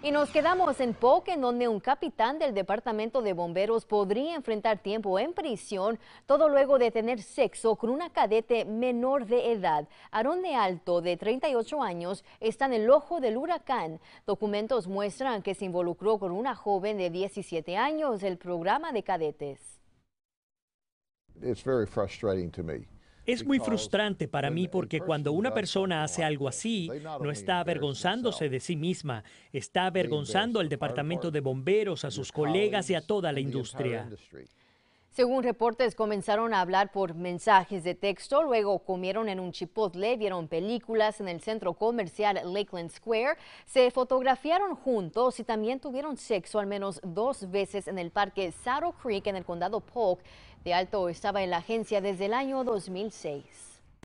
Y nos quedamos en Poc, en donde un capitán del Departamento de Bomberos podría enfrentar tiempo en prisión, todo luego de tener sexo con una cadete menor de edad. Aaron de Alto, de 38 años, está en el ojo del huracán. Documentos muestran que se involucró con una joven de 17 años el programa de cadetes. It's very frustrating to me. Es muy frustrante para mí porque cuando una persona hace algo así, no está avergonzándose de sí misma, está avergonzando al Departamento de Bomberos, a sus colegas y a toda la industria. Según reportes, comenzaron a hablar por mensajes de texto, luego comieron en un chipotle, vieron películas en el centro comercial Lakeland Square, se fotografiaron juntos y también tuvieron sexo al menos dos veces en el parque Saddle Creek en el condado Polk de Alto. Estaba en la agencia desde el año 2006.